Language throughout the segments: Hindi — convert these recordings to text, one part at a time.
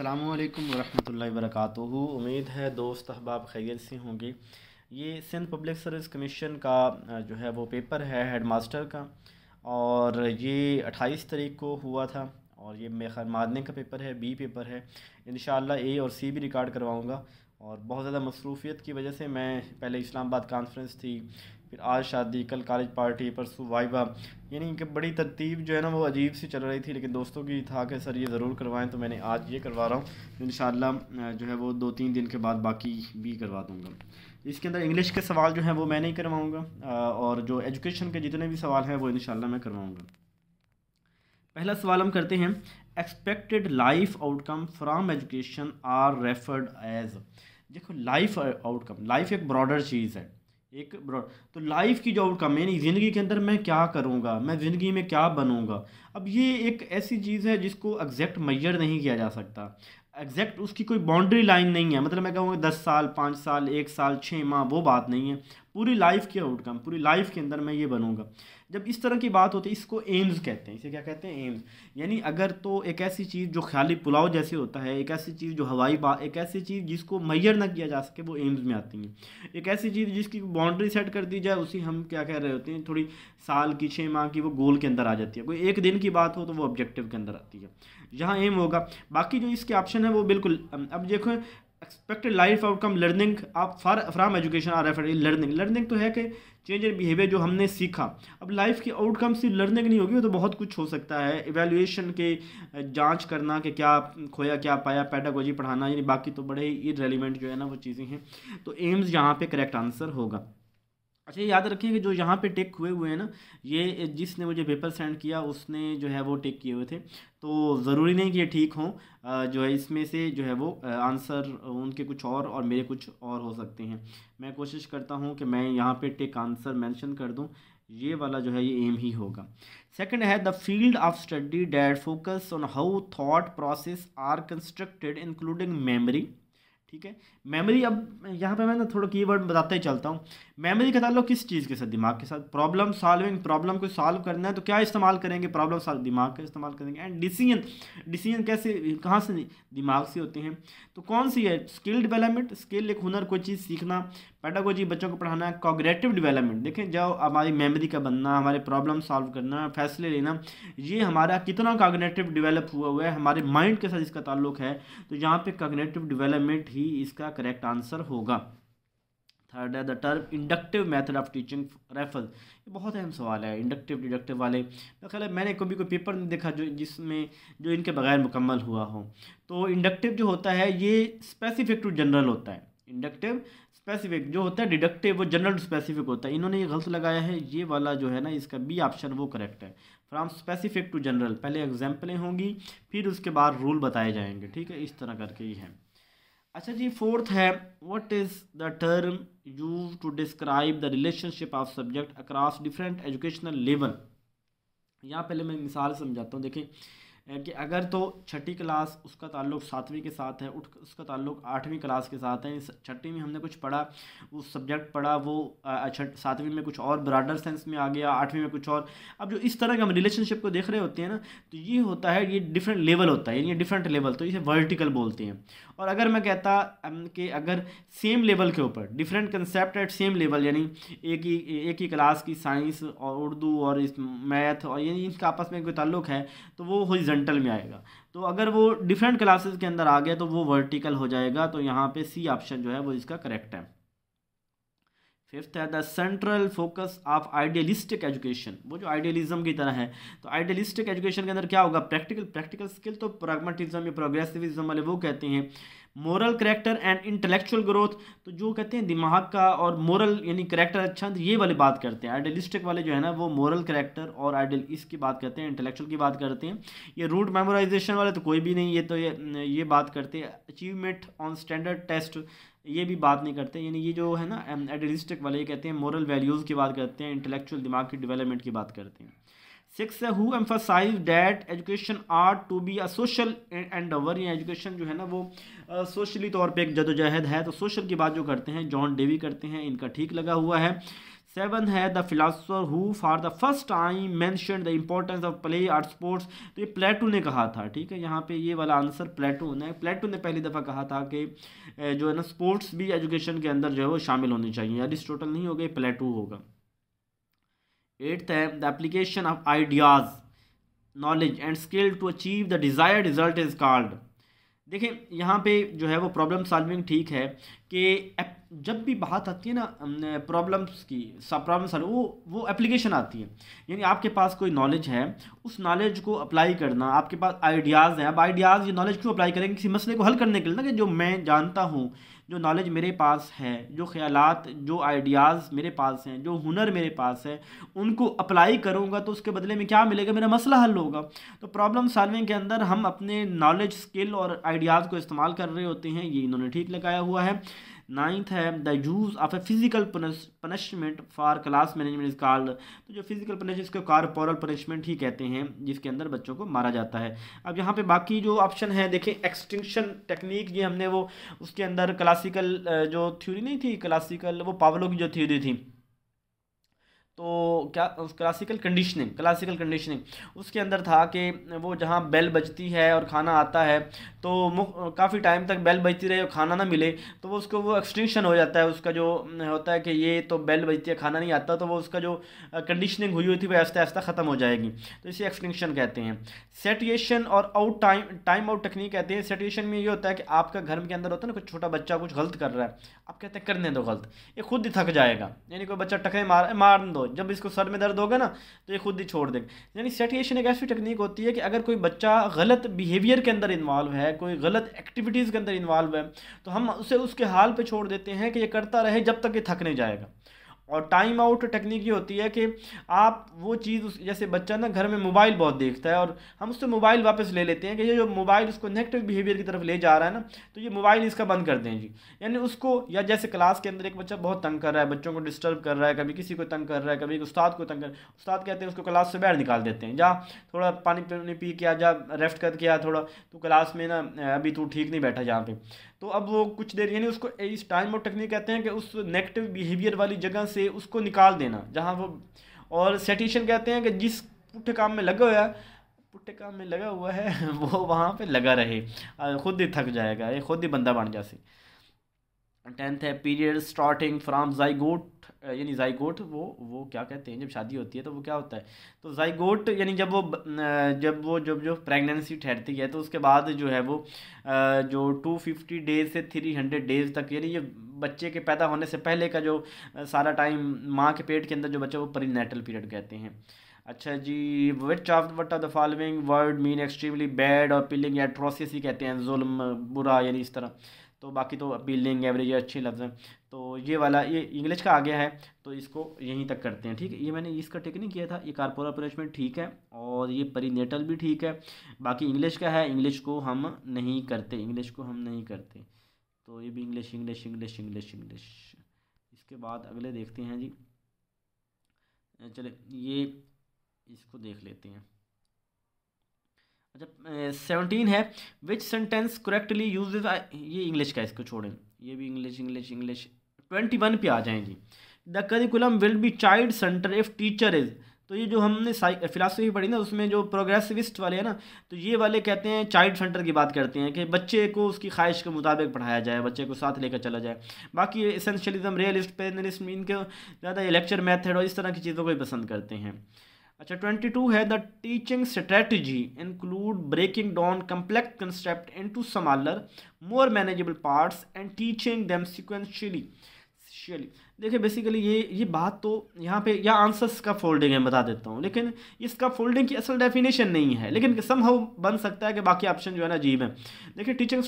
अल्लाम वरहमल वरक उम्मीद है दोस्त अहबाब खैर से होंगे ये सिंध पब्लिक सर्विस कमीशन का जो है वो पेपर है हेड मास्टर का और ये अट्ठाईस तारीख को हुआ था और ये मेखर मादने का पेपर है बी पेपर है इन ए और सी भी रिकॉर्ड करवाऊँगा और बहुत ज़्यादा मसरूफियत की वजह से मैं पहले इस्लामाबाद कॉन्फ्रेंस थी फिर आज शादी कल कॉलेज पार्टी परसों वाइबा यानी कि बड़ी तरतीब जो है ना वो अजीब सी चल रही थी लेकिन दोस्तों की था कि सर ये ज़रूर करवाएं तो मैंने आज ये करवा रहा हूँ इन जो है वो दो तीन दिन के बाद बाकी भी करवा दूँगा इसके अंदर इंग्लिश के सवाल जो हैं वो मैं नहीं करवाऊँगा और जो एजुकेशन के जितने भी सवाल हैं वो इन मैं करवाऊँगा पहला सवाल हम करते हैं expected life outcome from education are referred as देखो लाइफ आउटकम लाइफ एक ब्रॉडर चीज़ है एक ब्रॉड तो लाइफ की जो आउटकम यानी ज़िंदगी के अंदर मैं क्या करूँगा मैं ज़िंदगी में क्या बनूँगा अब ये एक ऐसी चीज़ है जिसको एग्जैक्ट मैयर नहीं किया जा सकता एग्जैक्ट उसकी कोई बाउंड्री लाइन नहीं है मतलब मैं कहूँगा दस साल पाँच साल एक साल छः माह वो बात नहीं है पूरी लाइफ की आउटकम पूरी लाइफ के अंदर मैं ये बनूँगा जब इस तरह की बात होती है इसको एम्स कहते हैं इसे क्या कहते हैं एम्स यानी अगर तो एक ऐसी चीज़ जो ख्याली पुलाव जैसे होता है एक ऐसी चीज़ जो हवाई बा एक ऐसी चीज़ जिसको मैयर ना किया जा सके वो एम्स में आती है एक ऐसी चीज़ जिसकी बाउंड्री सेट कर दी जाए उसी हम क्या कह रहे होते हैं थोड़ी साल की छः माह की वो गोल के अंदर आ जाती है कोई एक दिन की बात हो तो वो ऑब्जेक्टिव के अंदर आती है यहाँ एम होगा बाकी जो इसके ऑप्शन है वो बिल्कुल अब देखो एक्सपेक्टेड लाइफ आउटकम लर्निंग आप for from education are f learning learning तो है कि चेंज इन बिहेवियर जो हमने सीखा अब लाइफ की आउटकम सिर्फ लर्निंग नहीं होगी वो तो बहुत कुछ हो सकता है इवेल्यूशन के जांच करना कि क्या खोया क्या पाया पैटागोजी पढ़ाना यानी बाकी तो बड़े ही रेलिवेंट जो है ना वो चीज़ें हैं तो एम्स यहाँ पे करेक्ट आंसर होगा अच्छा याद रखिए कि जो यहाँ पे टेक हुए हुए हैं ना ये जिसने मुझे पेपर सेंड किया उसने जो है वो टेक किए हुए थे तो ज़रूरी नहीं कि ये ठीक हों जो है इसमें से जो है वो आंसर उनके कुछ और और मेरे कुछ और हो सकते हैं मैं कोशिश करता हूँ कि मैं यहाँ पे टेक आंसर मेंशन कर दूँ ये वाला जो है ये एम ही होगा सेकंड है the field of study that focus on how thought process are constructed including memory ठीक है मेमोरी अब यहाँ पे मैं ना थोड़ा कीवर्ड बताते ही चलता हूँ मेमोरी का ताल्लुक किस चीज़ के साथ दिमाग के साथ प्रॉब्लम सॉल्विंग प्रॉब्लम को सॉल्व करना है तो क्या इस्तेमाल करेंगे प्रॉब्लम सॉल्व दिमाग का इस्तेमाल करेंगे एंड डिसीजन डिसीजन कैसे कहाँ से दिमाग से होते हैं तो कौन सी है स्किल डेवलपमेंट स्किल एक हुनर कोई चीज़ सीखना पैटागोजी बच्चों को पढ़ाना कॉग्रेटिव डिवेलपमेंट देखें जो हमारी मेमरी का बनना हमारे प्रॉब्लम सॉल्व करना फैसले लेना ये हमारा कितना कॉग्रेटिव डिवेलप हुआ हुआ है हमारे माइंड के साथ इसका ताल्लुक है तो यहाँ पर कॉग्रेटिव डिवेलपमेंट ही इसका करेक्ट आंसर होगा थर्ड है the term inductive method of teaching refer ये बहुत अहम सवाल है इंडक्टिव डिडक्टिव वाले मेरा ख्याल है मैंने कभी कोई पेपर नहीं देखा जो जिसमें जो इनके बगैर मुकम्मल हुआ हो तो इंडक्टिव जो होता है ये स्पेसिफिक टू जनरल होता है इंडक्टिव स्पेसिफिक जो होता है डिडक्टिव वो जनरल स्पेसिफिक होता है इन्होंने ये गलत लगाया है ये वाला जो है ना इसका बी ऑप्शन वो करेक्ट है फ्राम स्पेसिफिक टू जनरल पहले एग्जाम्पलें होंगी फिर उसके बाद रूल बताए जाएंगे ठीक है इस तरह करके ही है अच्छा जी फोर्थ है what is the term use to describe the relationship of subject across different educational level यहाँ पहले मैं मिसाल समझाता हूँ देखें यानी कि अगर तो छठी क्लास उसका ताल्लुक सातवीं के साथ है उठ उसका ताल्लुक आठवीं क्लास के साथ है छठी में हमने कुछ पढ़ा वो सब्जेक्ट पढ़ा वो सातवीं में कुछ और ब्राडर सेंस में आ गया आठवीं में कुछ और अब जो इस तरह के हम रिलेशनशिप को देख रहे होते हैं ना तो ये होता है ये डिफरेंट लेवल होता है यानी डिफरेंट लेवल तो इसे वर्टिकल बोलते हैं और अगर मैं कहता कि अगर सेम लेवल के ऊपर different concept at same level यानी एक ही एक ही क्लास की साइंस और उर्दू और मैथ और यानी इनका आपस में कोई ताल्लुक है तो वो हो हॉरिजेंटल में आएगा तो अगर वो डिफरेंट क्लासेस के अंदर आ गया तो वो वर्टिकल हो जाएगा तो यहाँ पे सी ऑप्शन जो है वो इसका करेक्ट है फिफ्थ है the central focus of idealistic education वो जो आइडियलिज्म की तरह है तो आइडियलिस्टिक एजुकेशन के अंदर क्या होगा प्रैक्टिकल प्रैक्टिकल स्किल तो प्रागमेटिज्म या प्रोग्रेसिविज्म वाले वो कहते हैं moral character and intellectual growth तो जो कहते हैं दिमाग का और मॉरल यानी करेक्टर अच्छा तो ये वाली बात करते हैं आइडियलिस्टिक वाले जो है ना वो मॉरल करेक्टर और आइडियल इसकी बात करते हैं इंटेलेक्चुअल की बात करते हैं ये रूट मेमोराइजेशन वाले तो कोई भी नहीं ये तो ये ये बात करते हैं अचीवमेंट ऑन स्टैंडर्ड टेस्ट ये भी बात नहीं करते यानी ये जो है ना एडलिस्टिक वाले ये कहते हैं मॉरल वैल्यूज़ की बात करते हैं इंटेलेक्चुअल दिमाग की डेवलपमेंट की बात करते हैं सिक्स है who emphasize that education are to be a social endeavour या एजुकेशन जो है ना वो सोशली तौर पे एक जदोजहद है तो सोशल की बात जो करते हैं जॉन डेवी करते हैं इनका ठीक लगा हुआ है सेवन है the philosopher who for the first time mention the importance of play or sports तो ये प्लेटो ने कहा था ठीक है यहाँ पे ये वाला आंसर प्लेटो ने प्लेटो ने पहली दफ़ा कहा था कि जो है ना स्पोर्ट्स भी एजुकेशन के अंदर जो है वो शामिल होने चाहिए अरिस्टोटल नहीं हो गए प्लेटो होगा एट्थ है the application of ideas knowledge and skill to achieve the desire result is called देखें यहाँ पे जो है वो प्रॉब्लम सॉल्विंग ठीक है कि जब भी बात आती है ना प्रॉब्लम्स की सब प्रॉब्लम सॉल्व वो वो एप्लीकेशन आती है यानी आपके पास कोई नॉलेज है उस नॉलेज को अप्लाई करना आपके पास आइडियाज़ हैं अब आइडियाज़ ये नॉलेज क्यों अप्लाई करेंगे किसी मसले को हल करने के लिए ना कि जो मैं जानता हूँ जो नॉलेज मेरे पास है जो ख्याल जो आइडियाज़ मेरे पास हैं जो हुनर मेरे पास है उनको अप्लाई करूँगा तो उसके बदले में क्या मिलेगा मेरा मसला हल होगा तो प्रॉब्लम सॉल्विंग के अंदर हम अपने नॉलेज स्किल और आइडियाज़ को इस्तेमाल कर रहे होते हैं ये इन्होंने ठीक लगाया हुआ है नाइन्थ है the use of a physical punishment for class management is called तो जो फिजिकल पनिशमेंट इसको कारपोरल पनिशमेंट ही कहते हैं जिसके अंदर बच्चों को मारा जाता है अब यहाँ पे बाकी जो ऑप्शन है देखें एक्सटिंक्शन टेक्निक ये हमने वो उसके अंदर क्लासिकल जो थ्योरी नहीं थी क्लासिकल वो पावलो की जो थ्योरी थी तो क्या क्लासिकल कंडीशनिंग क्लासिकल कंडीशनिंग उसके अंदर था कि वो जहाँ बेल बजती है और खाना आता है तो काफ़ी टाइम तक बेल बजती रहे और खाना ना मिले तो वो उसको वो एक्सटेंशन हो जाता है उसका जो होता है कि ये तो बेल बजती है खाना नहीं आता तो वो उसका जो कंडीशनिंग हुई हुई थी वो आहिस्ता आहिस्ता ख़त्म हो जाएगी तो इसे एक्सटेंशन कहते हैं सेटिएशन और out time time out technique कहते हैं सेटिएशन में ये होता है कि आपका घर के अंदर होता है ना कुछ छोटा बच्चा कुछ गलत कर रहा है आप कहते हैं करने दो गलत ये खुद ही थक जाएगा यानी कोई बच्चा टकरे मार मार दो जब इसको सर में दर्द होगा ना तो ये खुद ही छोड़ देंगे यानी सेटिएशन एक ऐसी टेक्निक होती है कि अगर कोई बच्चा गलत बिहेवियर के अंदर इन्वॉल्व है कोई गलत एक्टिविटीज़ के अंदर इन्वॉल्व है तो हम उसे उसके हाल पर छोड़ देते हैं कि ये करता रहे जब तक ये थक नहीं जाएगा और टाइम आउट टेक्निक ये होती है कि आप वो चीज़ उस जैसे बच्चा ना घर में मोबाइल बहुत देखता है और हम उससे मोबाइल वापस ले लेते हैं कि ये जो मोबाइल उसको नेगेटिव बिहेवियर की तरफ ले जा रहा है ना तो ये मोबाइल इसका बंद कर दें जी यानी उसको या जैसे क्लास के अंदर एक बच्चा बहुत तंग कर रहा है बच्चों को डिस्टर्ब कर रहा है कभी किसी को तंग कर रहा है कभी उस्ताद को तंग कर उस्ताद कहते हैं उसको क्लास से बाहर निकाल देते हैं जा थोड़ा पानी पी के आ जा रेस्ट करके आ थोड़ा तो क्लास में ना अभी तू ठीक नहीं बैठा जहाँ पर तो अब वो कुछ देर यानी उसको इस टाइम और टेक्निक कहते हैं कि उस नेगेटिव बिहेवियर वाली जगह से उसको निकाल देना जहाँ वो और सेटिशन कहते हैं कि जिस पुट्ठे काम में लगा हुआ है पुट्ठे काम में लगा हुआ है वो वहाँ पे लगा रहे खुद ही थक जाएगा ये खुद ही बंदा बन जा टेंथ है पीरियड स्टार्टिंग फ्राम जाइगोट यानी जाइगोट वो वो क्या कहते हैं जब शादी होती है तो वो क्या होता है तो जाइगोट यानी जब वो जब वो जब जो प्रेगनेंसी ठहरती है तो उसके बाद जो है वो जो टू फिफ्टी डेज से थ्री हंड्रेड डेज तक यानी ये बच्चे के पैदा होने से पहले का जो सारा टाइम माँ के पेट के अंदर जो बच्चा वो परिनेटल पीरियड कहते हैं अच्छा जी which of what are the following word mean extremely bad और पिलिंग या एट्रोसिस ही कहते हैं जुल्म बुरा यानी इस तरह तो बाकी तो अपीलिंग एवरेज अच्छे लफ्ज़ हैं तो ये वाला ये इंग्लिश का आ गया है तो इसको यहीं तक करते हैं ठीक है ये मैंने इसका टिक नहीं किया था ये कारपोरा पनिशमेंट ठीक है और ये परिनेटल भी ठीक है बाकी इंग्लिश का है इंग्लिश को हम नहीं करते इंग्लिश को हम नहीं करते तो ये भी English English English English English इसके बाद अगले देखते हैं जी चले ये इसको देख लेते हैं अच्छा सेवनटीन है विच सेंटेंस करेक्टली यूज ये इंग्लिश का इसको छोड़ें ये भी English English English twenty one पे आ जाएंगी the curriculum will be child center if teacher is तो ये जो हमने फिलासफी पढ़ी ना उसमें जो प्रोग्रेसिविस्ट वाले हैं ना तो ये वाले कहते हैं चाइल्ड सेंटर की बात करते हैं कि बच्चे को उसकी ख्वाहिश के मुताबिक पढ़ाया जाए बच्चे को साथ लेकर चला जाए बाकी इसेंशलिज्म रियलिस्ट पेनलिस्ट इनके ज़्यादा लेक्चर मैथड और इस तरह की चीज़ों को ही पसंद करते हैं अच्छा ट्वेंटी टू है the teaching strategy include breaking down complex concept in to smaller more manageable parts and teaching them sequentially Şöyle देखिए बेसिकली ये ये बात तो यहाँ पे या आंसर्स का फोल्डिंग है बता देता हूँ लेकिन इसका फोल्डिंग की असल डेफिनेशन नहीं है लेकिन हाउ बन सकता है कि बाकी ऑप्शन जो है ना अजीब है देखिए टीचिंग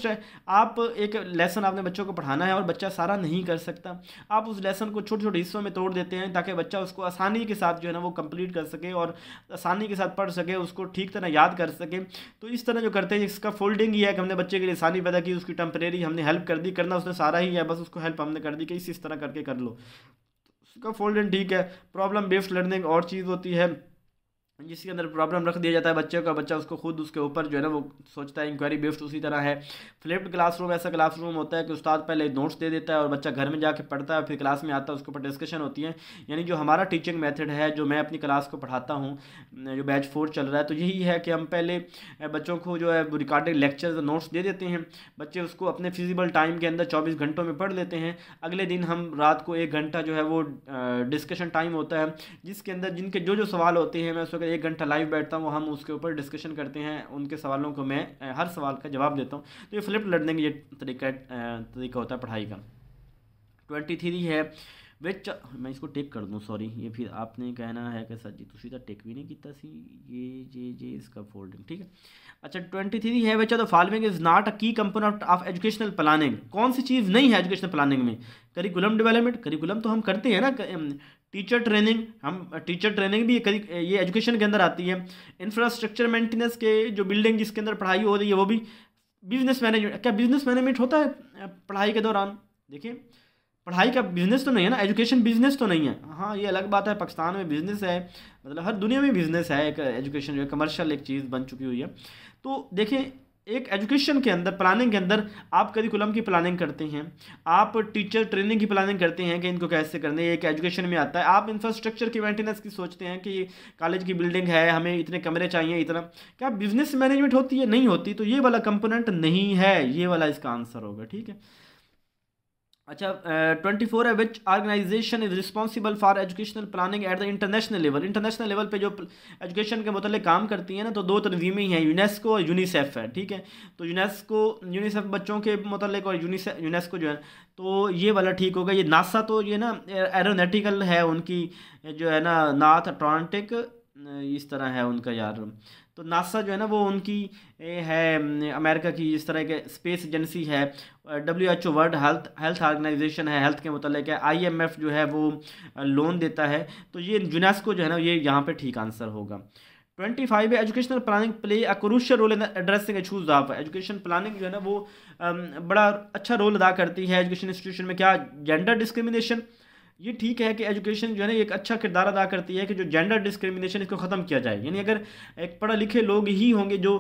आप एक लेसन आपने बच्चों को पढ़ाना है और बच्चा सारा नहीं कर सकता आप उस लेसन को छोटे छोटे हिस्सों में तोड़ देते हैं ताकि बच्चा उसको आसानी के साथ जो है ना वो कम्प्लीट कर सके और आसानी के साथ पढ़ सके उसको ठीक तरह याद कर सके तो इस तरह जो करते हैं इसका फोल्डिंग ही है कि हमने बच्चे के लिए आसानी पैदा की उसकी टेम्परेरी हमने हेल्प कर दी करना उसने सारा ही है बस उसको हेल्प हमने कर दी कि इस तरह करके कर लो उसका फोल्डन ठीक है प्रॉब्लम बेस्ड लर्निंग और चीज़ होती है जिसके अंदर प्रॉब्लम रख दिया जाता है बच्चे का बच्चा उसको खुद उसके ऊपर जो है ना वो सोचता है इंक्वायरी बेस्ड उसी तरह है फ्लिप्ड क्लासरूम ऐसा क्लासरूम होता है कि उस्ताद पहले नोट्स दे देता है और बच्चा घर में जाके पढ़ता है फिर क्लास में आता है उसके ऊपर डिस्कशन होती है यानी जो हमारा टीचिंग मैथड है जो मैं अपनी क्लास को पढ़ाता हूँ जो बैच फोर चल रहा है तो यही है कि हम पहले बच्चों को जो है रिकॉर्डेड लेक्चर नोट्स दे देते हैं बच्चे उसको अपने फिजिबल टाइम के अंदर चौबीस घंटों में पढ़ लेते हैं अगले दिन हम रात को एक घंटा जो है वो डिस्कशन टाइम होता है जिसके अंदर जिनके जो जो सवाल होते हैं मैं उसको एक घंटा लाइव बैठता हूँ हम उसके ऊपर डिस्कशन करते हैं उनके सवालों को मैं हर सवाल का जवाब देता हूँ तो ये फ्लिप लर्निंग ये तरीका तरीका होता है पढ़ाई का ट्वेंटी थ्री है विच मैं इसको टेक कर दूँ सॉरी ये फिर आपने कहना है कि सर जी तुम तो सीधा टेक भी नहीं किया सी ये ये ये इसका फोल्डिंग ठीक है अच्छा ट्वेंटी थ्री है बच्चा the following is not a key component of educational planning कौन सी चीज़ नहीं है एजुकेशनल प्लानिंग में करिकुलम डेवलपमेंट करिकुलम तो हम करते हैं ना टीचर ट्रेनिंग हम टीचर ट्रेनिंग भी ये एजुकेशन के अंदर आती है इंफ्रास्ट्रक्चर मेंटेनेंस के जो बिल्डिंग जिसके अंदर पढ़ाई हो रही है वो भी बिजनेस मैनेजमेंट क्या बिजनेस मैनेजमेंट होता है पढ़ाई के दौरान देखिए पढ़ाई का बिजनेस तो नहीं है ना एजुकेशन बिजनेस तो नहीं है हाँ ये अलग बात है पाकिस्तान में बिजनेस है मतलब हर दुनिया में बिजनेस है एक एजुकेशन जो है कमर्शियल एक चीज़ बन चुकी हुई है तो देखें एक एजुकेशन के अंदर प्लानिंग के अंदर आप करिकुलम की प्लानिंग करते हैं आप टीचर ट्रेनिंग की प्लानिंग करते हैं कि इनको कैसे करने एक एजुकेशन में आता है आप इंफ्रास्ट्रक्चर की मेंटेनेंस की सोचते हैं कि कॉलेज की बिल्डिंग है हमें इतने कमरे चाहिए इतना क्या बिजनेस मैनेजमेंट होती है नहीं होती तो ये वाला कंपोनेंट नहीं है ये वाला इसका आंसर होगा ठीक है अच्छा ट्वेंटी फोर है which organization is responsible for educational planning at the international level international level पे जो एजुकेशन के मतलब काम करती है ना तो दो तनजीमें हैं यूनेस्को और यूनिसेफ है ठीक है तो यूनेस्को यूनिसेफ बच्चों के मतलब और यूनेस्को जो है तो ये वाला ठीक होगा ये नासा तो ये ना एरोनेटिकल है उनकी जो है ना नाथ अट्लांटिक इस तरह है उनका यार तो नासा जो है ना वो उनकी है अमेरिका की जिस तरह के स्पेस एजेंसी है W H O world health health organization है हेल्थ के मतलब है आई एम एफ़ जो है वो लोन देता है तो ये यूनेस्को जो है ना ये यहाँ पर ठीक आंसर होगा twenty five educational planning play a crucial role in addressing issues of education planning जो है ना वो बड़ा अच्छा रोल अदा करती है एजुकेशन इंस्टीट्यूशन में क्या जेंडर डिस्क्रिमिनेशन ये ठीक है कि एजुकेशन जो है ना एक अच्छा किरदार अदा करती है कि जो जेंडर डिस्क्रिमिनेशन इसको ख़त्म किया जाए यानी अगर एक पढ़े लिखे लोग ही होंगे जो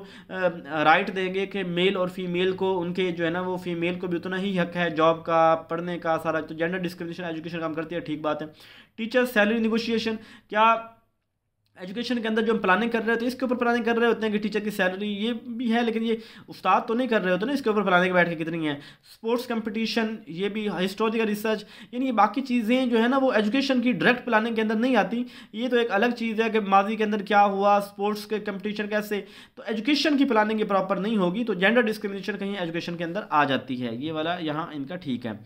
राइट देंगे कि मेल और फीमेल को उनके जो है ना वो फीमेल को भी उतना ही हक है जॉब का पढ़ने का सारा तो जेंडर डिस्क्रिमिनेशन एजुकेशन काम करती है ठीक बात है टीचर सैलरी निगोशिएशन क्या एजुकेशन के अंदर जो हम प्लानिंग कर रहे होते हैं इसके ऊपर प्लानिंग कर रहे होते हैं कि टीचर की सैलरी ये भी है लेकिन ये उस्ताद तो नहीं कर रहे होते ना इसके ऊपर प्लानिंग बैठ के कितनी है स्पोर्ट्स कंपटीशन ये भी हिस्टोरिकल रिसर्च यानी ये बाकी चीज़ें जो है ना वो एजुकेशन की डायरेक्ट प्लानिंग के अंदर नहीं आती ये तो एक अलग चीज़ है कि माजी के अंदर क्या हुआ स्पोर्ट्स के कंपटीशन कैसे तो एजुकेशन की प्लानिंग ये प्रॉपर नहीं होगी तो जेंडर डिस्क्रिमिनेशन कहीं एजुकेशन के अंदर आ जाती है ये वाला यहाँ इनका ठीक है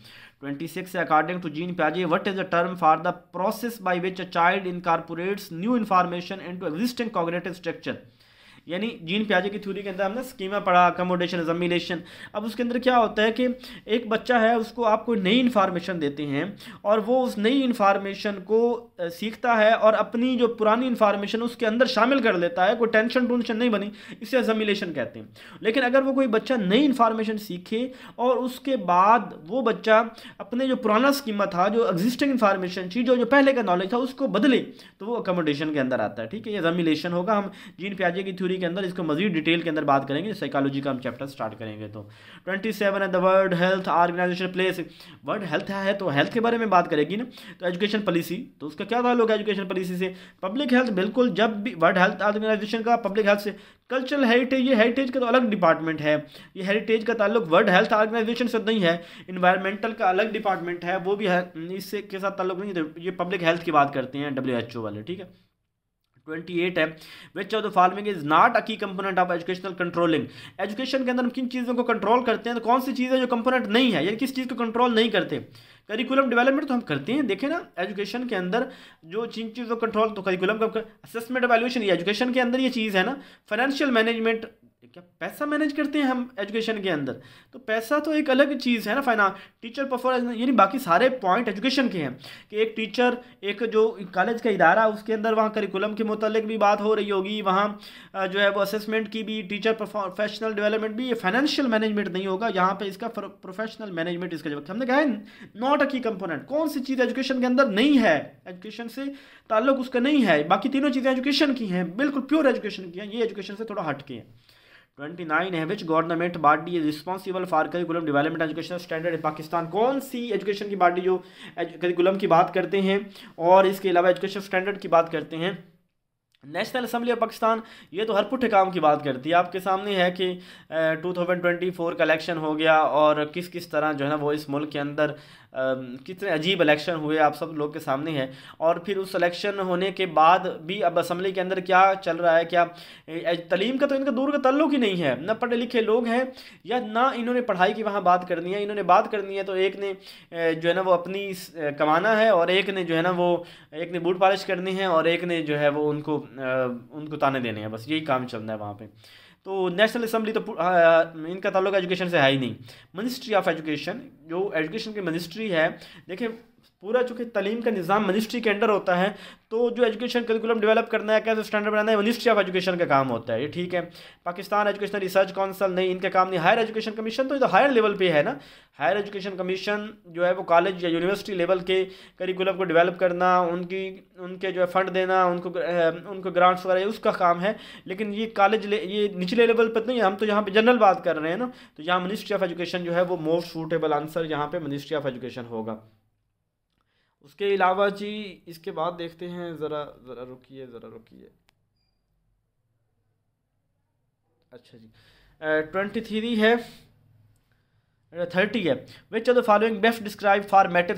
26 according to Jean Piaget what is the term for the process by which a child incorporates new information into existing cognitive structure यानी जीन प्याजे की थ्योरी के अंदर हमने स्कीमा पढ़ा अकोमोडेशन जमीलेशन अब उसके अंदर क्या होता है कि एक बच्चा है उसको आप कोई नई इन्फॉर्मेशन देते हैं और वो उस नई इन्फॉर्मेशन को सीखता है और अपनी जो पुरानी इन्फॉर्मेशन उसके अंदर शामिल कर लेता है कोई टेंशन टूनशन नहीं बनी इसे जमीलेशन कहते हैं लेकिन अगर वो कोई बच्चा नई इन्फॉर्मेशन सीखे और उसके बाद वो बच्चा अपने जो पुराना स्कीमा था जो एग्जिस्टिंग इन्फॉर्मेशन थी जो जो पहले का नॉलेज था उसको बदले तो वो अकोमोडेशन के अंदर आता है ठीक है ये जमीलेशन होगा हम जीन प्याजे की थ्योरी थ्री के अंदर इसको मजीद डिटेल के अंदर बात करेंगे साइकोलॉजी का हम चैप्टर स्टार्ट करेंगे तो ट्वेंटी सेवन है the world health organization place world health है तो हेल्थ के बारे में बात करेगी ना तो एजुकेशन पॉलिसी तो उसका क्या ताल्लुक है एजुकेशन पॉलिसी से पब्लिक हेल्थ बिल्कुल जब भी वर्ल्ड हेल्थ ऑर्गेनाइजेशन का पब्लिक हेल्थ से कल्चरल हेरिटेज ये हेरिटेज का तो अलग डिपार्टमेंट है ये हेरिटेज का ताल्लुक वर्ल्ड हेल्थ ऑर्गेनाइजेशन से नहीं है इन्वायरमेंटल का अलग डिपार्टमेंट है वो भी है इससे के साथ ताल्लुक नहीं है तो ये पब्लिक हेल्थ की बात करते हैं डब्ल्यू वाले ठीक है ट्वेंटी एट है which of the following is not a key component of educational controlling education के अंदर हम किन चीज़ों को कंट्रोल करते हैं तो कौन सी चीज़ें जो कंपोनेंट नहीं है यानी किस चीज़ को कंट्रोल नहीं करते करिकुलम डेवलपमेंट तो हम करते हैं देखें ना एजुकेशन के अंदर जो जिन चीज़ों को कंट्रोल तो करिकुलम का असेसमेंट एवेल्यूशन एजुकेशन के अंदर ये चीज़ है ना फाइनेंशियल मैनेजमेंट क्या पैसा मैनेज करते हैं हम एजुकेशन के अंदर तो पैसा तो एक अलग चीज़ है ना फाइना टीचर परफॉर्मेंस यानी बाकी सारे पॉइंट एजुकेशन के हैं कि एक टीचर एक जो कॉलेज का इदारा उसके अंदर वहाँ करिकुलम के मुतलक भी बात हो रही होगी वहाँ जो है वो असेसमेंट की भी टीचर प्रोफेशनल डेवलपमेंट भी ये फाइनेंशियल मैनेजमेंट नहीं होगा यहाँ पर इसका प्रोफेशनल मैनेजमेंट इसका जवाब हमने कहा है नॉट अ की कंपोनेंट कौन सी चीज़ एजुकेशन के अंदर नहीं है एजुकेशन से ताल्लुक उसका नहीं है बाकी तीनों चीज़ें एजुकेशन की हैं बिल्कुल प्योर एजुकेशन की हैं ये एजुकेशन से थोड़ा हट के हैं ट्वेंटी नाइन है which government body is responsible for curriculum development education standard in Pakistan कौन सी एजुकेशन की बाडी जो करिकुलम की बात करते हैं और इसके अलावा एजुकेशन स्टैंडर्ड की बात करते हैं नेशनल असम्बली ऑफ पाकिस्तान ये तो हर पुठे काम की बात करती है आपके सामने है कि टू थाउजेंड ट्वेंटी फोर का इलेक्शन हो गया और किस किस तरह जो है ना वो इस मुल्क के अंदर कितने अजीब इलेक्शन हुए आप सब लोग के सामने हैं और फिर उस इलेक्शन होने के बाद भी अब असम्बली के अंदर क्या चल रहा है क्या तलीम का तो इनका दूर का तल्लुक ही नहीं है न पढ़े लिखे लोग हैं या ना इन्होंने पढ़ाई की वहाँ बात करनी है इन्होंने बात करनी है तो एक ने जो है ना वो अपनी कमाना है और एक ने जो है ना वो एक ने बूट पालिश करनी है और एक ने जो है वो उनको उनको ताने देने हैं बस यही काम चल रहा है वहाँ पर तो नेशनल असम्बली तो इनका ताल्लुक एजुकेशन से है ही नहीं मिनिस्ट्री ऑफ एजुकेशन जो एजुकेशन की मिनिस्ट्री है देखिए पूरा चूँकि तलीम का निज़ाम मिनिस्ट्री के अंडर होता है तो जो एजुकेशन करिकुलम डेवलप करना है कैसे स्टैंडर्ड बनाना है मिनिस्ट्री ऑफ एजुकेशन का काम होता है ये ठीक है पाकिस्तान एजुकेशन रिसर्च काउंसिल नहीं इनका काम नहीं हायर एजुकेशन कमीशन तो ये तो हायर लेवल पे है ना हायर एजुकेशन कमीशन जो है वो कॉलेज या यूनिवर्सिटी लेवल के करिकुलम को डेवलप करना उनकी उनके जो है फंड देना उनको उनको ग्रांट्स वगैरह उसका काम है लेकिन ये कॉलेज ले, ये निचले लेवल पर तो नहीं हम तो यहाँ पर जनरल बात कर रहे हैं ना तो यहाँ मिनिस्ट्री ऑफ एजुकेशन जो है वो मोस्ट सूटेबल आंसर यहाँ पर मिनिस्ट्री ऑफ एजुकेशन होगा उसके अलावा जी इसके बाद देखते हैं ज़रा ज़रा रुकिए ज़रा रुकिए अच्छा जी ट्वेंटी थ्री है थर्टी है which are the following best describe formative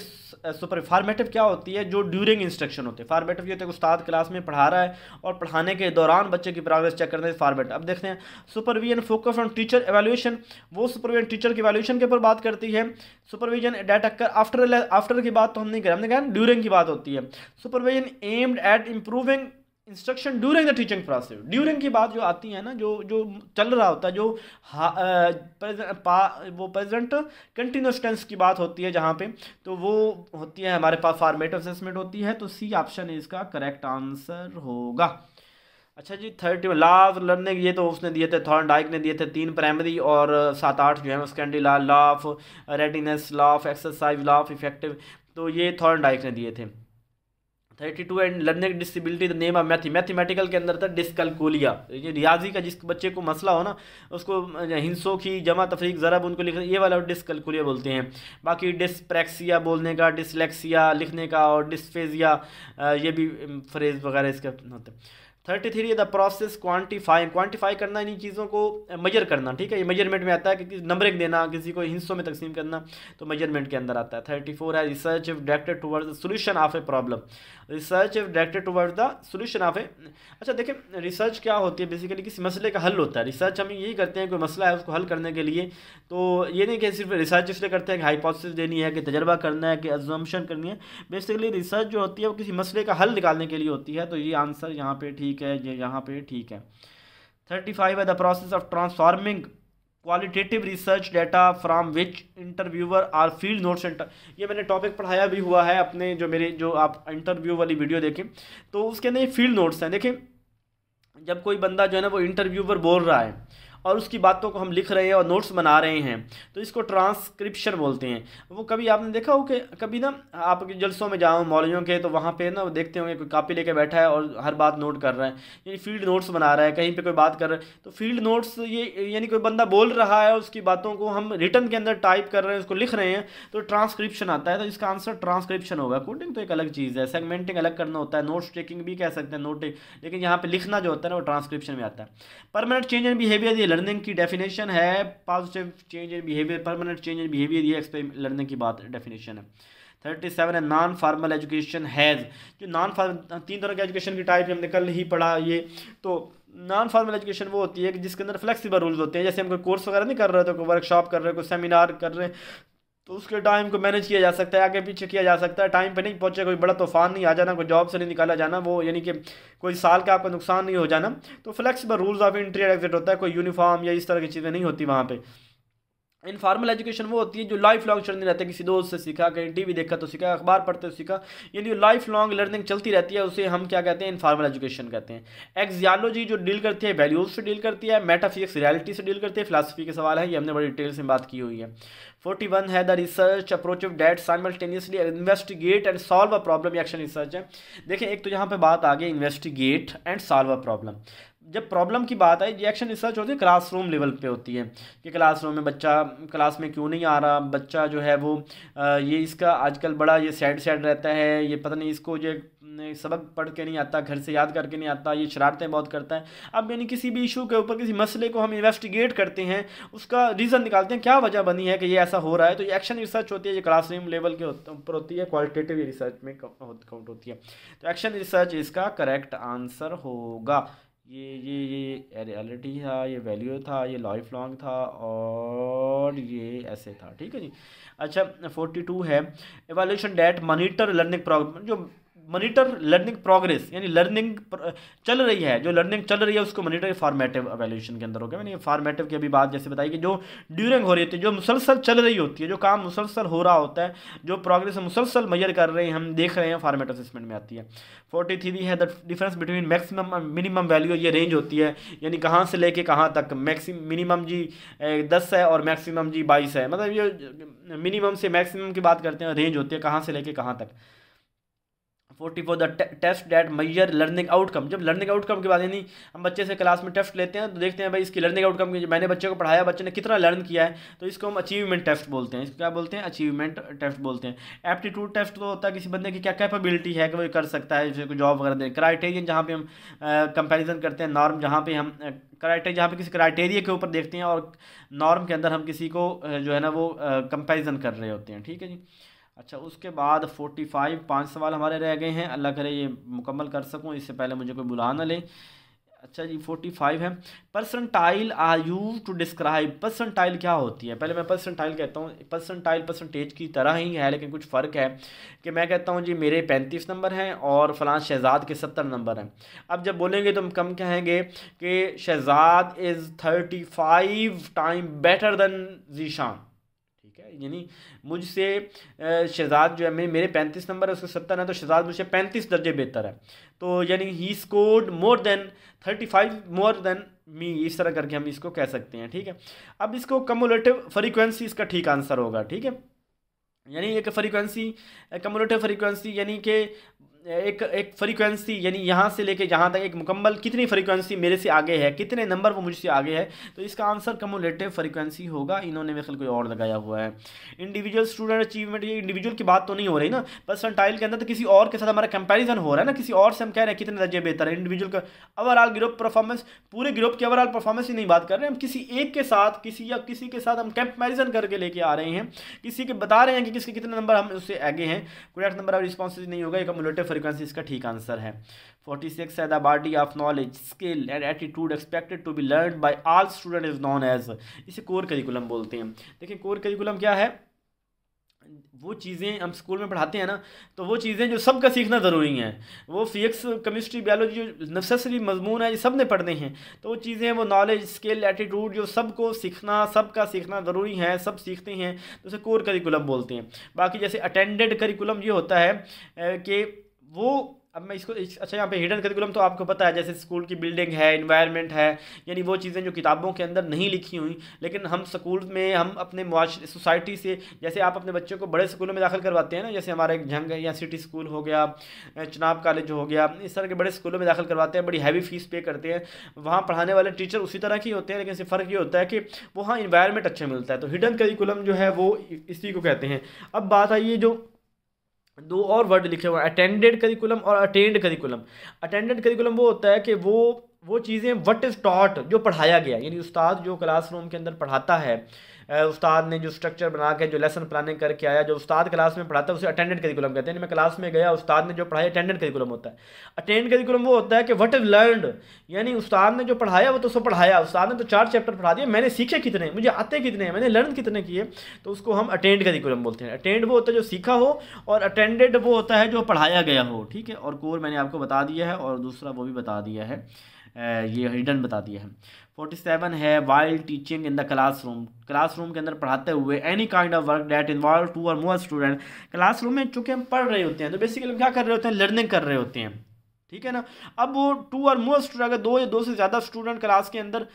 super formative क्या होती है जो ड्यूरिंग इंस्ट्रक्शन होते हैं फार्मेटिव ये होते हैं उस्ताद क्लास में पढ़ा रहा है और पढ़ाने के दौरान बच्चे की प्रोग्रेस चेक करते हैं फार्मेट अब देखते हैं supervision focus on teacher evaluation वो सुपरविजन टीचर की एवेल्यूशन के ऊपर बात करती है supervision that occur after after की बात तो हम नहीं करें हमने कहा ड्यूरिंग की बात होती है supervision aimed at improving instruction during the teaching process during की बात जो आती है ना जो जो चल रहा होता है जो आ, पा, वो प्रेजेंट कंटिन्यूस टेंस की बात होती है जहाँ पे तो वो होती है हमारे पास फॉर्मेटिव असेसमेंट होती है तो सी ऑप्शन इसका करेक्ट आंसर होगा अच्छा जी थर्टी लाव लर्निंग ये तो उसने दिए थे थॉर्न डाइक ने दिए थे तीन प्राइमरी और सात आठ जो है उसके law of readiness law exercise law effective तो ये थॉर्न डाइक ने दिए थे thirty two and learning disability the name of मैथी मैथमेटिकल के अंदर था डिस्कलकोलिया ये रियाजी का जिस बच्चे को मसला हो ना उसको हिंसो की जमा तफरीक ज़रब उनको लिख ये वाला डिस्कलकोलिया बोलते हैं बाकी डिस्प्रैक्सिया बोलने का डिसलेक्सिया लिखने का और डिस्फेजिया ये भी फ्रेज वगैरह इसका होता है thirty three the process quantifying quantify करना इन चीज़ों को मेजर करना ठीक है ये मेजरमेंट में आता है कि एक देना किसी को हिस्सों में तकसीम करना तो मेजरमेंट के अंदर आता है थर्टी फोर है research if directed towards the solution of a problem research if directed towards the solution of a अच्छा देखिए रिसर्च क्या होती है बेसिकली किसी मसले का हल होता है रिसर्च हम यही करते हैं कोई मसला है उसको हल करने के लिए तो ये नहीं कि सिर्फ रिसर्च इसलिए करते हैं कि हाइपोथेसिस देनी है कि तजर्बा करना है कि एजम्पन करनी है बेसिकली रिसर्च जो होती है वो किसी मसले का हल निकालने के लिए होती है तो ये आंसर यहाँ पर ठीक ठीक है ये यहाँ पे ठीक है थर्टी फाइव है the process of transforming qualitative research data from which interviewer or field note center ये मैंने टॉपिक पढ़ाया भी हुआ है अपने जो मेरे जो आप इंटरव्यू वाली वीडियो देखें तो उसके अंदर ये फील्ड नोट्स हैं देखें जब कोई बंदा जो है ना वो इंटरव्यूअर बोल रहा है और उसकी बातों को हम लिख रहे हैं और नोट्स बना रहे हैं तो इसको ट्रांसक्रिप्शन बोलते हैं वो कभी आपने देखा हो कि कभी ना आप जलसों में जाओ मौलवियों के तो वहाँ पे ना वो देखते होंगे कोई कापी लेके बैठा है और हर बात नोट कर रहा है यानी फील्ड नोट्स बना रहा है कहीं पर कोई बात कर रहा है तो फील्ड नोट्स ये यानी कोई बंदा बोल रहा है उसकी बातों को हम रिटर्न के अंदर टाइप कर रहे हैं उसको लिख रहे हैं तो ट्रांसक्रिप्शन आता है तो इसका आंसर ट्रांसक्रिप्शन होगा कोडिंग तो एक अलग चीज़ है सेगमेंटिंग अलग करना होता है नोट्स टेकिंग भी कह सकते हैं नोट लेकिन यहाँ पर लिखना जो होता है ना वो ट्रांसक्रिप्शन में आता है permanent change in behaviour learning की डेफिनेशन है positive change in behaviour permanent change in behaviour ये लर्निंग की बात डेफिनेशन है थर्टी सेवन है नॉन फार्मल एजुकेशन हैज़ जो नॉन फार्म तीन तरह के एजुकेशन की टाइप हमने कल ही पढ़ा ये तो नॉन फार्मल एजुकेशन वो होती है कि जिसके अंदर फ्लेक्सिबल रूल्स होते हैं जैसे हम कोई कोर्स वगैरह नहीं कर रहे तो कोई वर्कशॉप कर रहे हैं कोई सेमिनार कर रहे हैं तो उसके टाइम को मैनेज किया जा सकता है आगे पीछे किया जा सकता है टाइम पे नहीं पहुँचे कोई बड़ा तूफान नहीं आ जाना कोई जॉब से नहीं निकाला जाना वो यानी कि कोई साल का आपका नुकसान नहीं हो जाना तो flexible rules of entry exit होता है कोई यूनिफॉर्म या इस तरह की चीज़ें नहीं होती वहाँ पर इनफॉर्मल एजुकेशन वो होती है जो लाइफ लॉन्ग लर्निंग रहती है किसी दोस्त से सीखा कहीं टीवी देखा तो सीखा अखबार पढ़ते तो सीखा यानी लाइफ लॉन्ग लर्निंग चलती रहती है उसे हम क्या कहते हैं इनफॉर्मल एजुकेशन कहते हैं एक्जियालॉजी जो डील करती है वैल्यूज से डील करती है मेटाफिजिक्स रियलिटी से डील करती है फिलासफी के सवाल है ये हमने बड़ी डिटेल से बात की हुई है फोर्टी वन है the research approach of that simultaneously investigate and solve a problem action research है देखें एक तो यहाँ पर बात आ गई investigate and solve a problem जब प्रॉब्लम की बात आई रिएक्शन रिसर्च होती है क्लासरूम लेवल पे होती है कि क्लासरूम में बच्चा क्लास में क्यों नहीं आ रहा बच्चा जो है वो ये इसका आजकल बड़ा ये सैड सैड रहता है ये पता नहीं इसको ये सबक पढ़ के नहीं आता घर से याद करके नहीं आता ये शरारतें बहुत करता है अब यानी किसी भी इशू के ऊपर किसी मसले को हम इन्वेस्टिगेट करते हैं उसका रीज़न निकालते हैं क्या वजह बनी है कि ये ऐसा हो रहा है तो ये एक्शन रिसर्च होती है ये क्लासरूम लेवल के ऊपर होती है क्वालिटेटिव रिसर्च में काउंट होती है तो एक्शन रिसर्च इसका करेक्ट आंसर होगा ये ये ये रियलिटी था ये वैल्यू था ये लाइफ लॉन्ग था और ये ऐसे था ठीक है जी अच्छा फोर्टी टू है evaluation that monitor learning problem जो मॉनिटर लर्निंग प्रोग्रेस यानी लर्निंग चल रही है जो लर्निंग चल रही है उसको मॉनिटर फॉर्मेटिव एवेल्यूशन के अंदर हो गया मैंने फॉर्मेटिव की अभी बात जैसे बताई कि जो ड्यूरिंग हो रही होती है जो मुसलसल चल रही होती है जो काम मुसलसल हो रहा होता है जो प्रोग्रेस मुसलसल मैयर कर रहे हैं हम देख रहे हैं फॉर्मेट असेसमेंट में आती है फोर्टी थ्री है the difference between maximum minimum value ये रेंज होती है यानी कहाँ से लेके कहाँ तक मैक्सिम मिनिमम जी दस है और मैक्सिमम जी बाईस है मतलब ये मिनिमम से मैक्सिमम की बात करते हैं रेंज होती है कहाँ से लेके कहाँ तक forty four the test that measure learning outcome जब लर्निंग आउटकम के बाद यानी हम बच्चे से क्लास में टेस्ट लेते हैं तो देखते हैं भाई इसकी लर्निंग आउटकम की मैंने बच्चे को पढ़ाया बच्चे ने कितना लर्न किया है तो इसको हम अचीवमेंट टेस्ट बोलते हैं इसको क्या बोलते हैं अचीवमेंट टेस्ट बोलते हैं एप्टीट्यूड टेस्ट तो होता है किसी बंदे की क्या कैपेबिलिटी है कि वो कर सकता है जैसे कोई जॉब वगैरह दें क्राइटेरियन जहाँ पर हम कंपेरिजन करते हैं नॉर्म जहाँ पर हम क्राइटेरिया जहाँ पे किसी क्राइटेरिया के ऊपर देखते हैं और नॉर्म के अंदर हम किसी को जो है ना वो कंपेरिजन कर रहे होते हैं ठीक है जी अच्छा उसके बाद फोर्टी फाइव पाँच सवाल हमारे रह गए हैं अल्लाह करे ये मुकम्मल कर सकूँ इससे पहले मुझे कोई बुला ना ले अच्छा जी फोर्टी फाइव है percentile are you to describe percentile क्या होती है पहले मैं परसेंटाइल कहता हूँ परसेंटाइल परसेंटेज की तरह ही है लेकिन कुछ फ़र्क है कि मैं कहता हूँ जी मेरे पैंतीस नंबर हैं और फलां शहजाद के सत्तर नंबर हैं अब जब बोलेंगे तो हम कम कहेंगे कि Shahzad is thirty five time better than Zeeshan यानी मुझसे शहजाद जो है मैं मेरे पैंतीस नंबर है उसके सत्तर है तो शहजाद मुझसे पैंतीस दर्जे बेहतर है तो यानी he scored more than thirty five more than me इस तरह करके हम इसको कह सकते हैं ठीक है अब इसको कमोलेटिव फ्रीक्वेंसी इसका ठीक आंसर होगा ठीक है यानी एक फ्रीक्वेंसी कमोलेटिव फ्रीक्वेंसी यानी कि एक एक फ्रीक्वेंसी यानी यहाँ से लेके यहाँ तक एक मुकम्मल कितनी फ्रीक्वेंसी मेरे से आगे है कितने नंबर वो मुझसे आगे है तो इसका आंसर कमोलेटिव फ्रीक्वेंसी होगा इन्होंने मेरे ख्याल कोई और लगाया हुआ है इंडिविजुअल स्टूडेंट अचीवमेंट ये इंडिविजुअल की बात तो नहीं हो रही ना परसेंटाइल के अंदर तो किसी और के साथ हमारा कंपेरिजन हो रहा है ना किसी और से हम कह रहे हैं कितने दर्जे बेहतर है इंडिविजुअल का ओवरऑल ग्रुप परफॉर्मेंस पूरे ग्रुप के ओवरऑल परफॉर्मेंस ही नहीं बात कर रहे हैं हम किसी एक के साथ किसी या किसी के साथ हम कंपेरिजन करके लेके आ रहे हैं किसी के बता रहे हैं कि किसके कितने नंबर हम उससे आगे हैं कोई नंबर ऑफ रिस्पॉन्स नहीं होगा ये कमोलेटिव फ्रिक्वेंसी इसका ठीक आंसर है फोर्टी सिक्स है the body of knowledge skill and attitude expected to be learn by all student is known as इसे कोर करिकुलम बोलते हैं देखिए कोर करिकुलम क्या है वो चीज़ें हम स्कूल में पढ़ाते हैं ना तो वो चीज़ें जो सबका सीखना ज़रूरी हैं वो फिजिक्स केमिस्ट्री बायोलॉजी जो नफसरी मजमून है ये सब ने पढ़ने हैं तो वो चीज़ें वो नॉलेज स्किल एटीट्यूड जो सबको सीखना सबका सीखना ज़रूरी है सब सीखते हैं तो उसे कोर करिकुलम बोलते हैं बाकी जैसे अटेंडेड करिकुलम ये होता है कि वो अब मैं इसको अच्छा यहाँ पे हिडन करिकुलम तो आपको पता है जैसे स्कूल की बिल्डिंग है इन्वायरमेंट है यानी वो चीज़ें जो किताबों के अंदर नहीं लिखी हुई लेकिन हम स्कूल में हम अपने सोसाइटी से जैसे आप अपने बच्चों को बड़े स्कूलों में दाखिल करवाते हैं ना जैसे हमारा एक जंग है या सिटी स्कूल हो गया चनाब कॉलेज हो गया इस तरह के बड़े स्कूलों में दाखिल करवाते हैं बड़ी हैवी फीस पे करते हैं वहाँ पढ़ाने वाले टीचर उसी तरह के होते हैं लेकिन इससे फ़र्क ये होता है कि वहाँ इन्वायरमेंट अच्छा मिलता है तो हिडन करिकुलम जो है वो इसी को कहते हैं अब बात आई है जो दो और वर्ड लिखे हुए हैं अटेंडेड करिकुलम और अटेंड करिकुलम अटेंडेड करिकुलम वो होता है कि वो वो चीज़ें वट इज़ टॉट जो पढ़ाया गया यानी उस्ताद जो क्लासरूम के अंदर पढ़ाता है उस्ताद ने जो स्ट्रक्चर बना के जो लेसन प्लानिंग करके आया जो उस्ताद क्लास में पढ़ाता है उसे अटेंडेंट करिकुलम कहते हैं मैं क्लास में गया उस्ताद ने जो पढ़ाया अटेंडेंट करिकुलम होता है अटेंडेंट करिकुलम वो होता है कि वट इव लर्नड यानी उस्ताद ने जो पढ़ाया वो तो सब पढ़ाया उस्ताद ने तो चार चैप्टर पढ़ा दिया मैंने सीखे कितने मुझे आते कितने मैंने लर्न कितने किए तो उसको हम अटेंड करिकुलम बोलते हैं अटेंड वो होता है जो सीखा हो और अटेंडेड वो होता है जो पढ़ाया गया हो ठीक है और कोर मैंने आपको बता दिया है और दूसरा वो भी बता दिया है ये हिडन बता दिया है फोर्टी सेवन है while teaching in the classroom classroom के अंदर पढ़ाते हुए any kind of work that involve two or more student classroom में चूँकि हम पढ़ रहे होते हैं तो बेसिकली हम क्या कर रहे होते हैं लर्निंग कर रहे होते हैं ठीक है ना अब वो टू और मोर स्टूडेंट अगर दो या दो से ज़्यादा स्टूडेंट क्लास के अंदर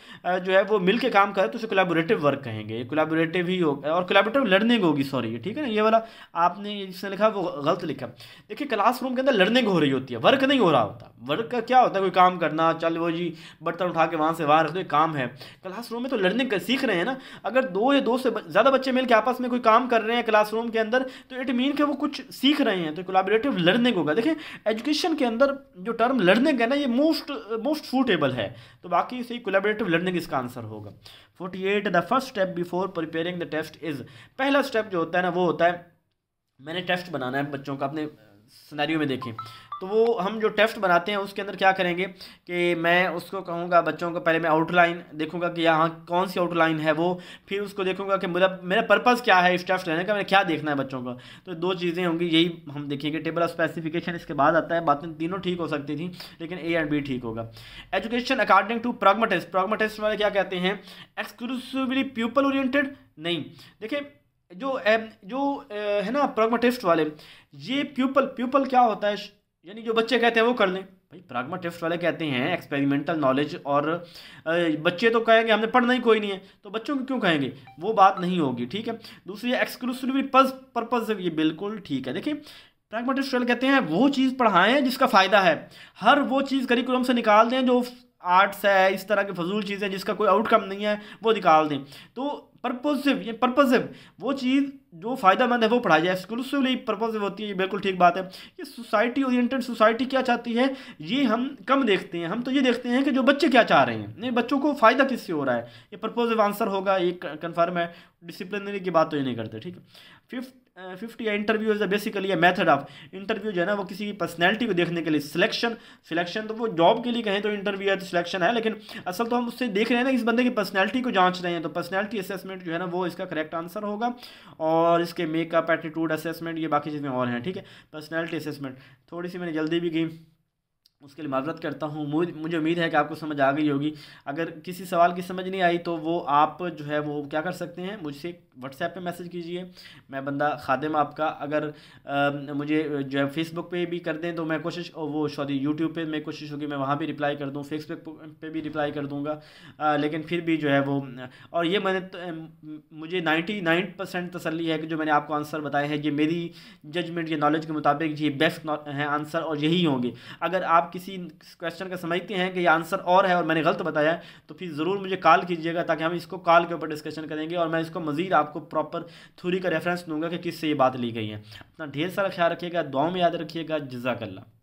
जो है वो मिल के काम करें तो उसे कोलाबोरेटिव वर्क कहेंगे कोलाबोरेटिव ही होगा और कोलाबोरेटिव लर्निंग होगी सॉरी ठीक है ना ये वाला आपने जिसने लिखा वो गलत लिखा देखिए क्लासरूम के अंदर लर्निंग हो रही होती है वर्क नहीं हो रहा होता वर्क का क्या होता है कोई काम करना चल वो जी बर्तन उठा के वहाँ से वहाँ रख दो काम है रूम में तो लर्निंग सीख रहे हैं ना अगर दो या दो से ज़्यादा बच्चे के आपस में कोई काम कर रहे हैं रूम के अंदर तो इट मीन के वो कुछ सीख रहे हैं तो कोलाबोरेटिव लर्निंग होगा देखिए एजुकेशन के अंदर जो टर्म लर्निंग है ना ये मोस्ट मोस्ट सूटेबल है तो बाकी सही कोलेबरेटिव लर्निंग इसका आंसर होगा forty eight the first step before preparing the test is पहला स्टेप जो होता है ना वो होता है मैंने टेस्ट बनाना है बच्चों का अपने सिनेरियो में देखें तो वो हम जो टेस्ट बनाते हैं उसके अंदर क्या करेंगे कि मैं उसको कहूँगा बच्चों को पहले मैं आउटलाइन देखूँगा कि यहाँ कौन सी आउटलाइन है वो फिर उसको देखूँगा कि मेरा मेरा पर्पज़ क्या है इस टेस्ट लेने का मैंने क्या देखना है बच्चों का तो दो चीज़ें होंगी यही हम देखेंगे टेबल ऑफ स्पेसिफिकेशन इसके बाद आता है बातें तीनों ठीक हो सकती थी लेकिन ए एंड बी ठीक होगा education according to pragmatist pragmatist वाले क्या कहते हैं एक्सक्लूसिवली पीपल ओरिएंटेड नहीं देखिए जो जो है ना प्रॉगमाटेस्ट वाले ये प्यूपल प्यूपल क्या होता है यानी जो बच्चे कहते हैं वो कर लें भाई प्राग्मा टेस्ट वाले कहते हैं एक्सपेरिमेंटल नॉलेज और बच्चे तो कहेंगे हमने पढ़ना ही कोई नहीं है तो बच्चों को क्यों कहेंगे वो बात नहीं होगी ठीक है दूसरी एक्सक्लूसिवली पर्पज ये बिल्कुल ठीक है देखिए प्राग्मा टेस्ट वाले कहते हैं वो चीज़ पढ़ाएं जिसका फ़ायदा है हर वो चीज़ करिकुलम से निकाल दें जो आर्ट्स है इस तरह के फजूल चीज़ें जिसका कोई आउटकम नहीं है वो निकाल दें तो परपोजिव ये परपोजिव वो चीज़ जो फ़ायदेमंद है वो पढ़ाई जाए एक्सक्लूसिवली परपोजिव होती है ये बिल्कुल ठीक बात है कि सोसाइटी ओरिएंटेड सोसाइटी क्या चाहती है ये हम कम देखते हैं हम तो ये देखते हैं कि जो बच्चे क्या चाह रहे हैं नहीं बच्चों को फ़ायदा किससे हो रहा है ये परपोजिव आंसर होगा ये कन्फर्म है डिसिप्लिनरी की बात तो ये नहीं करते ठीक है फिफ्थ फिफ्टी या interview is basically a method of interview जो है ना वो किसी की पर्सनैलिटी को देखने के लिए सिलेक्शन सिलेक्शन तो वो जॉब के लिए कहें तो इंटरव्यू है तो सिलेक्शन है लेकिन असल तो हम उससे देख रहे हैं ना इस बंदे की पर्सनैलिटी को जांच रहे हैं तो पर्सनैलिटी असेसमेंट जो है ना वो इसका करेक्ट आंसर होगा और इसके मेकअप एटीट्यूड असेसमेंट ये बाकी चीज़ें और हैं ठीक है पर्सनैलिटी असेसमेंट थोड़ी सी मैंने जल्दी भी की उसके लिए माजरत करता हूँ मुझे उम्मीद है कि आपको समझ आ गई होगी अगर किसी सवाल की समझ नहीं आई तो वो आप जो है वो क्या कर सकते हैं मुझसे व्हाट्सएप पे मैसेज कीजिए मैं बंदा खादिम आपका अगर आ, मुझे जो है फेसबुक पे भी कर दें तो मैं कोशिश वो सॉरी यूट्यूब पे मैं कोशिश होगी मैं वहाँ भी रिप्लाई कर दूँ फेसबुक पे भी रिप्लाई कर दूँगा लेकिन फिर भी जो है वो और ये मैंने तो, मुझे नाइन्टी नाइन परसेंट तसली है कि जो मैंने आपको आंसर बताया है ये मेरी जजमेंट या नॉलेज के मुताबिक ये बेस्ट हैं आंसर और यही होंगे अगर आप आप किसी क्वेश्चन का समझते हैं कि ये आंसर और है और मैंने गलत बताया तो फिर ज़रूर मुझे कॉल कीजिएगा ताकि हम इसको कॉल के ऊपर डिस्कशन करेंगे और मैं इसको मज़ीद आपको प्रॉपर थ्योरी का रेफरेंस दूंगा कि किससे ये बात ली गई है अपना ढेर सारा ख्याल रखिएगा दुआ में याद रखिएगा जजाकल्ला